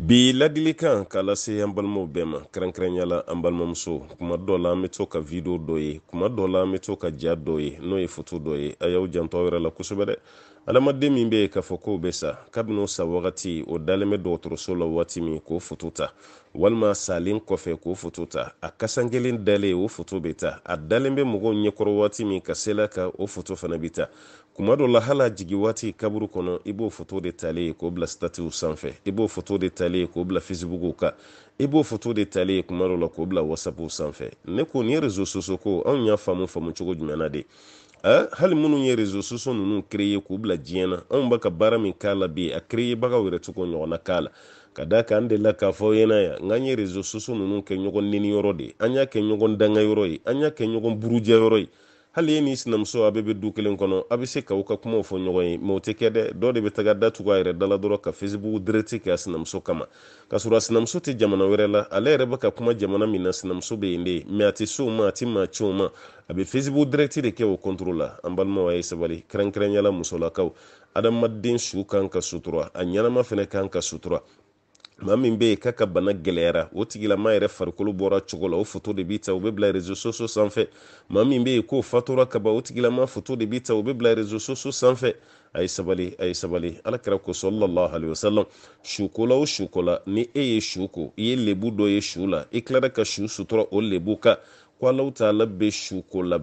bi ladilikan k'a lase an balimaw bɛɛ ma kɛrɛnkɛrɛnya an balimamuso kuma dɔ la an be to ka video dɔ ye kuma dɔ la an be to ka ja dɔ ye n'o ye foto dɔ ye a y'aw janto aw yɛrɛ la kosɛbɛ dɛ adamaden min be ye k'a fɔ k'o be sa kabin'o sa wagati o dalen bɛ dɔgɔtɔrɔso la wagati min k'o foto ta walima salen kɔfɛ k'o foto ta a kasankelen kelen dalen o foto be ta a dalen be mɔgɔw ɲɛkɔrɔ wagati min ka sela ka o foto fana bi ta kuma dɔ la hali a jigi waati kaburu kɔnɔ i b'o foto de tale ye k'o bila statiw sanfɛ i b'o foto de tale ye k'o bila fesibuguw kan i b'o foto de tale ye kuma dɔ la k'o bila wasapuw sanfɛ ne ko nin ye rezo soso ko anw y'a faamu faamu cogo jumɛn na de a hali minnu ye rezo soso ninnu kereye k'u bila diɲɛ na anw bɛ ka baara min k'a la bi a kereyebagaw yɛrɛ to ɲɔgɔnna k'a la ka da kan an delila k'a fɔ ɲɛna yan n k'an ye rezo soso ninnu kɛ ɲɔgɔn neniyɔrɔ de an y'a kɛ ɲɔgɔn dangayɔrɔ ye an y'a kɛ ɲɔgɔn burujɛyɔrɔ ye hali ye n'i sinamuso a bɛɛ be du kelen kɔnɔ a be se k'aw ka kumaw fɔ ɲɔgɔn ye mɛ o tɛ kɛ dɛ dɔ de be taga datugu a yɛrɛ dala dɔrɔn ka facebook direct kɛ a sinamuso kama k'a sɔrɔ a sinamuso tɛ jamana wɛrɛ la ale yɛrɛ bɛ ka kuma jamana min na sinamuso be yen de mɛ a tɛ s'o ma a tɛ maa ci ma a be facebook direct de kɛ o kɔntoro la an balimaw a ye sabali kɛrɛnkɛrɛnyala musolakaw adamaden su kan ka sutura a ɲɛnama fɛnɛ kan ka sutura ma min be yen k'a ka bana gɛlɛyara o tigilama yɛrɛ farikolo bɔra cogo la o foto de b'i ta o bɛ bila rezo soso sanfɛ maa min bɛ yen k'o fatura ka o tigilama foto de b'i ta o bɛ bila rezo soso sanfɛ a sabali a sabali ala kɛra kosɔn lɔlɔ hali wasalam suko o suko ni e ye su ko i ye lebu dɔ ye su la i tilara ka su sutura o lebu kan ko alaw taala bɛ su ko la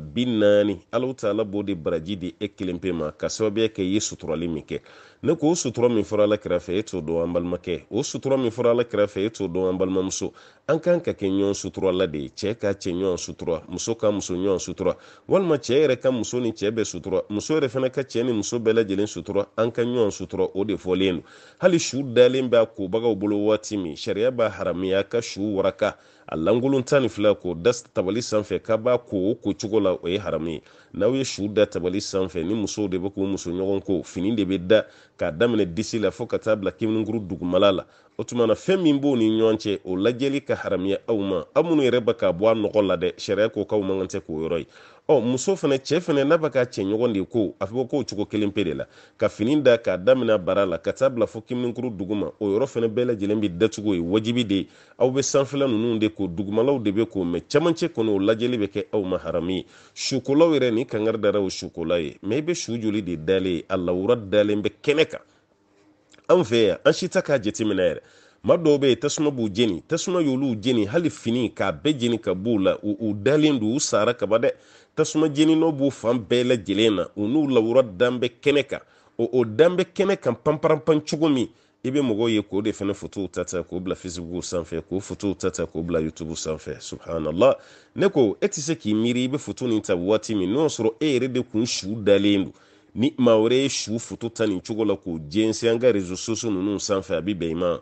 taala b'o de baraji di e kelen pe ma ka sababuya kɛ i ye suturali min kɛ ne k'o sutura min fɔra ala kɛrɛfɛ e t'o dɔn an balimakɛ o sutura min fɔra ala kɛrɛfɛ e t'o dɔn an balimamuso an kan ka kɛ ɲɔgɔn la de ye cɛ ka cɛ ɲɔgɔn sutura muso ka muso ɲɔgɔn sutura walima cɛ yɛrɛ ka muso ni cɛ bɛɛ sutura muso yɛrɛ fana ka cɛ ni muso bɛɛ lajɛlen sutura an ka ɲɔgɔn sutura o de fɔlen don hali su dalen b'a kobagaw bolo waati min sariya b'a haramiya ka su waraka a lankolon tan ni fila k'o da tabali sanfɛ k'a b'a ko o ko cogo la o ye harami ye n'aw ye su da tabali sanfɛ ni musow de bɛ k'u muso ɲɔgɔn ko fini de bɛ da k'a daminɛ disi la fo ka taa bila kiminkuru dugumala la o tuma na fɛn min b'o ni ɲɔgɔn cɛ o lajɛli ka haramiya aw ma aw minnu yɛrɛ ba k'a bɔ a nɔgɔ la dɛ sariya ko k'aw man kan tɛ k'o yɔrɔ ye ɔ muso fɛnɛ cɛ fɛnɛ n'a bɛ ka cɛ ɲɔgɔn de ko a fɔ k'o cogo kelen pe de la ka fini da k'a damina bara la ka taa bila fɔ kiminikuru duguma o yɔrɔ fɛnɛ bɛɛ lajɛlen bɛ datugu ye wajibi de aw bɛ sanfɛla ninnu de ko dugumalaw de bɛ ko mɛ cɛmancɛ kɔnɔ o lajɛli bɛ kɛ aw ma harami ye sukolaw yɛrɛ ni kangari dara o sukola ye mɛ i bɛ su joli de dalen ye a lawura dalen bɛ kɛnɛ kan anw fɛ yan an si ta k'a jateminɛ yɛrɛ ma dɔw bɛ yen tasuma b'u jeni tasuma y'olu jeni hali fini k'a bɛɛ jeni ka b'u la u dalen don u sara kaba dɛ tasuma jenino b'u fan bɛɛ lajɛlen na u n'u lawura danbɛ kɛnɛ kan o o danbɛ kɛnɛ kan panparanpan cogo min i be mɔgɔw ye k'o de fana fotow ta ta k'o bila facebooku sanfɛ k'o fotow ta ta k'o bila youtube sanfɛ subhanallah ne ko e tɛ se k'i miiri i be foto nin ta waati min n'o sɔrɔ e yɛrɛ de kun su dalen ni maa wɛrɛ ye su foto ta nin cogo la k'o jɛnsɛn an ka rezo soso nunu sanfɛ a bɛ bɛn i ma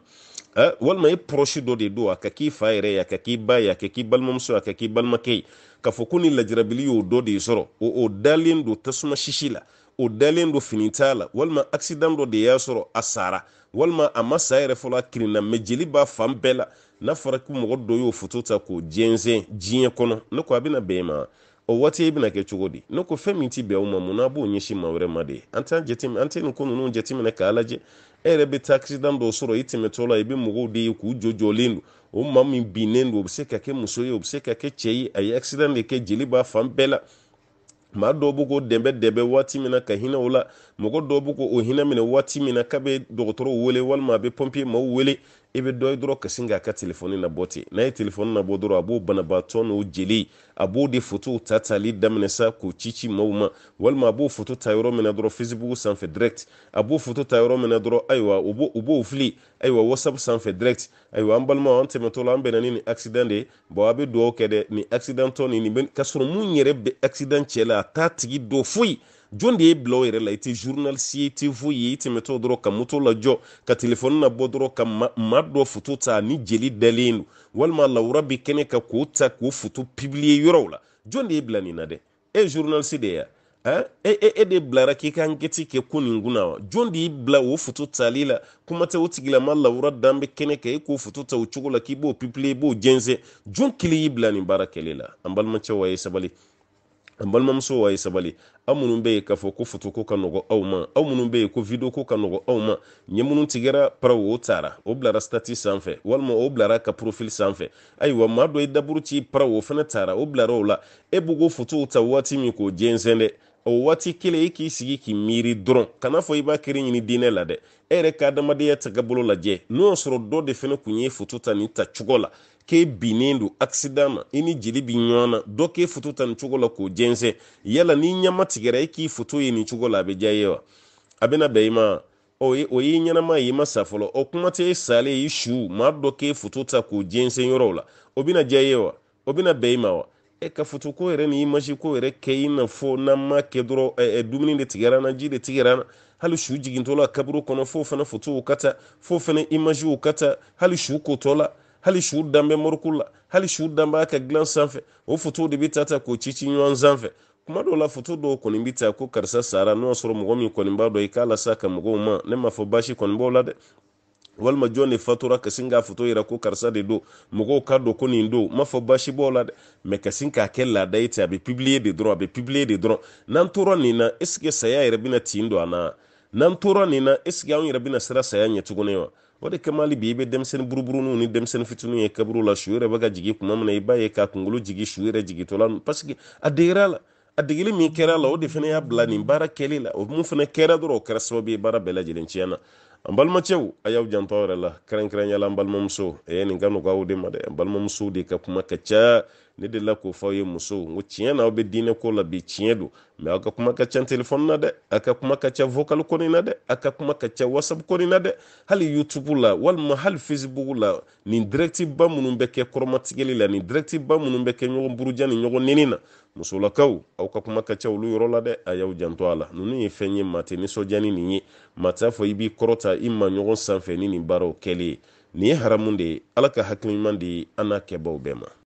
Eh, walma ye proche dɔ de do a ka k'i fa yɛrɛ ye a ka k'i ba ye a ka k'i balimamuso a ka k'i balimakɛ ye k'a fɔ ko nin lajirabili y'o dɔ de sɔrɔ o o dalen do tasuma sisi la o dalen do fini t'a la walima accident dɔ de y'a sɔrɔ a sara walima a ma sa yɛrɛ fɔlɔ a kirinna mɛ jeli b'a fan bɛɛ la n'a fɔra ko mɔgɔ dɔ y'o foto ta k'o jɛnsɛn diɲɛ kɔnɔ ne ko a bɛna bɛn ma o waati i bɛna kɛ cogo di ne ko fɛn min ti bɛn o ma mun na b'o ɲɛsin maa wɛrɛ ma de an t'an jate an tɛ nin ko ninnu jateminɛ k'a lajɛ e yɛrɛ bɛ dan dɔ sɔrɔ i tɛmɛtɔ la i bɛ mɔgɔw de ye k'u jɔjɔlen do o ma min binnen do o bɛ se ka kɛ muso ye o bɛ se ka kɛ cɛ ye a ye akisidan de kɛ jeli b'a fan bɛɛ la maa dɔw bo ko dɛbɛ dɛbɛ waati min na ka hinɛ o la mɔgɔ dɔw b'u o hinɛ minɛ waati min na k'a bɛ dɔgɔtɔrɔw wele walima a bɛ pɔnpiye maaw wele i bɛ dɔ ye dɔrɔn kasi k'a ka telefɔni na ten n'a ye telefɔni na dɔrɔn a b'o banabaatɔ n'o jeli a b'o de fotow ta tali daminɛ sa k'o ci ci maaw ma walima a b'o foto ta yɔrɔ min na dɔrɔn facebook sanfɛ direct a b'o foto ta yɔrɔ min na dɔrɔn ayiwa u b'o u b'o fili ayiwa whatsapp sanfɛ direct ayiwa an balima an tɛmɛtɔ la an bɛnna ni nin accident de ye bon a bɛ dugawu kɛ dɛ nin accident tɔ nin nin bɛ kasɔrɔ mun yɛrɛ bɛ accident cɛ la a t'a tigi don foyi jɔn de y'e bila o yɛrɛ la i tɛ journaliste ye i tɛ foyi ye i tɛmɛtɔ dɔrɔn ka moto lajɔ ka telefɔni labɔ dɔrɔn ka ma maa dɔ foto ta ni jeli dalen don walima lawura bɛ kɛnɛ kan k'o ta k'o foto publier yɔrɔw la jɔn e de y'e bila nin na dɛ e ye journaliste de ye wa e e de bilara k'i ka enquête kɛ ko nin kunna wa jɔn de y'i bila o foto tali la kuma tɛ o tigilama lawura dan bɛ kɛnɛ kan e k'o foto ta o cogo la k'i b'o publier i b'o jɛnsɛn jɔn kelen y'i bila nin baara kɛli la an balimakɛw wa ye sabali an balimamusow a ye sabali aw minnu bɛ yen k'a fɔ ko foto ko ka nɔgɔ aw ma aw minnu bɛ yen ko video ko ka nɔgɔ aw ma ɲɛ minnu tigɛra paraw o taara o bilara stati sanfɛ walima o bilara ka profil sanfɛ ayiwa maa dɔ ye daburu ci paraw o fana taara o bilara o la e b'u ko fotow ta waati min k'o jɛnsɛn dɛ o waati kelen i k'i sigi k'i miiri dɔrɔn kana fɔ i b'a kiri ɲini diinɛ la dɛ e yɛrɛ ka adamadenya taga bolo lajɛ n'o y'a sɔrɔ dɔ de fana tun ye foto ta nin tacogo la k'e binnen don accident na i ni jeli bi ɲɔgɔn na dɔ k'e foto ta nin cogo la k'o jɛnsɛn yala n'i ɲɛma tigɛra e k'i foto ye nin cogo la a bɛ diya i ye wa a bɛna bɛn i ma o y'i ɲɛnama ye i ma sa fɔlɔ o kuma tɛ e salen i su maa dɔ k'e foto ta k'o jɛnsɛn yɔrɔw la o bɛna diya i ye wa o bɛna bɛn i ma wa e ka futu ko yɛrɛ ni i ko yɛrɛ kɛ i na fɔ na ma kɛ dɔrɔn ɛ ɛ dumuni de tigɛra na ji de tigɛra n na hali su jigintɔ la kaburu kɔnɔ f'o fana futuw ka ta f'o fana imaziw ka ta hali su kotɔ la hali su danbɛ moriku la hali su danbɛ ka dilan sanfɛ o futuw de bi ta ta k'o ci ci ɲɔgɔn sanfɛ kuma dɔw la foto dɔw kɔni bi ta ko karisa sara n'o y'a sɔrɔ mɔgɔ min kɔni b'a dɔn i k'a lasa ka mɔgɔw ma ne m'a fɔ basi kɔni b'o la dɛ walima jɔn de fatura ka sin k'a foto yira ko karisa de do mɔgɔw ka don ko nin do n m'a fɔ basi b'o la dɛ mɛ ka sin k'a kɛ laada ye ten a bɛ pibiliye de dɔrɔn a bɛ pibiliye de dɔrɔn n'an tora nin na est saya yɛrɛ bɛna tin don a na n'an tora nin na est anw yɛrɛ bɛna sira saya ɲɛ tuguni wa o de kama hali bi i bɛ denmisɛnnin buruburuninw ni denmisɛnnin fitininw ye kaburu la su yɛrɛ bɛ ka jigin tuma min na i b'a ye k'a kunkolo jigin su yɛrɛ jigintɔla parce que a degera la a degeli min kɛra la o de fana y'a bila nin baara kɛli la o mun fana kɛra dɔrɔ o kɛra sababu ye baara bɛɛ lajɛlen tiɲɛ na an balimacɛw a y'aw jantɔ yɛrɛ la kɛrɛnkɛrɛnya an balimamuso ɛ nin ka nɔgɔ aw de ma dɛ an balimamusow de ka kuma ka ca ne de la k'o fɔ aw ye musow n ko tiɲɛ na aw bɛ diinɛ ko la bi tiɲɛ don mɛ aw ka kuma ka ca telefɔni na dɛ aw ka kuma ka ca vocal ko na dɛ aw ka kuma ka ca whatsapp ko na dɛ hali youtube la walima hali facebook la nin direct ba minnu bɛ kɛ kɔrɔmatigɛli la nin direct ba minnu bɛ kɛ ɲɔgɔn buruja ni ɲɔgɔn nɛni na musolakaw aw ka kuma ka ca olu yɔrɔ la dɛ a y'aw janto a la ninnu ye fɛn ye maa tɛ nisɔndiya nin ye maa t'a fɔ i b'i kɔrɔta i ma ɲɔgɔn sanfɛ ni nin baaraw kɛli ye nin ye haramu de ye ala ka hakiliɲuman di an n'a kɛbaw bɛɛ ma